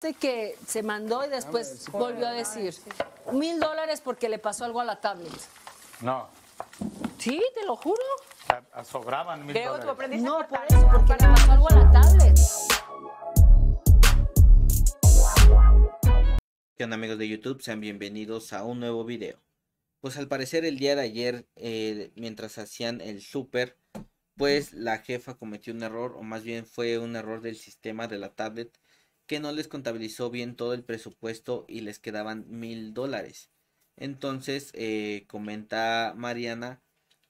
Este que se mandó y después ah, volvió a decir mil dólares porque le pasó algo a la tablet. No. Sí, te lo juro. Sobraban mil dólares. No, porque le pasó algo a la tablet. ¿Qué onda amigos de YouTube? Sean bienvenidos a un nuevo video. Pues al parecer el día de ayer, eh, mientras hacían el super, pues la jefa cometió un error, o más bien fue un error del sistema de la tablet, que no les contabilizó bien todo el presupuesto y les quedaban mil dólares. Entonces eh, comenta Mariana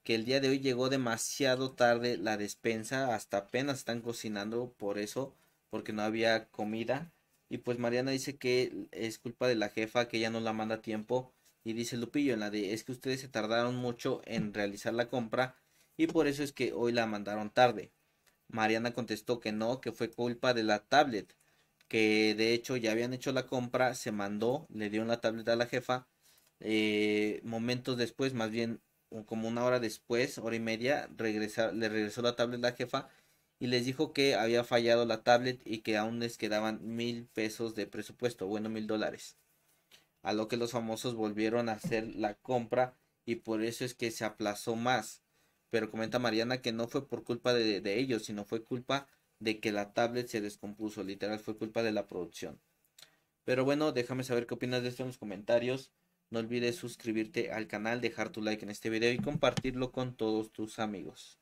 que el día de hoy llegó demasiado tarde la despensa, hasta apenas están cocinando por eso, porque no había comida. Y pues Mariana dice que es culpa de la jefa, que ella no la manda a tiempo. Y dice Lupillo en la de, es que ustedes se tardaron mucho en realizar la compra y por eso es que hoy la mandaron tarde. Mariana contestó que no, que fue culpa de la tablet que de hecho ya habían hecho la compra, se mandó, le dio la tablet a la jefa. Eh, momentos después, más bien como una hora después, hora y media, le regresó la tablet a la jefa y les dijo que había fallado la tablet y que aún les quedaban mil pesos de presupuesto, bueno, mil dólares. A lo que los famosos volvieron a hacer la compra y por eso es que se aplazó más. Pero comenta Mariana que no fue por culpa de, de ellos, sino fue culpa de que la tablet se descompuso. Literal, fue culpa de la producción. Pero bueno, déjame saber qué opinas de esto en los comentarios. No olvides suscribirte al canal, dejar tu like en este video y compartirlo con todos tus amigos.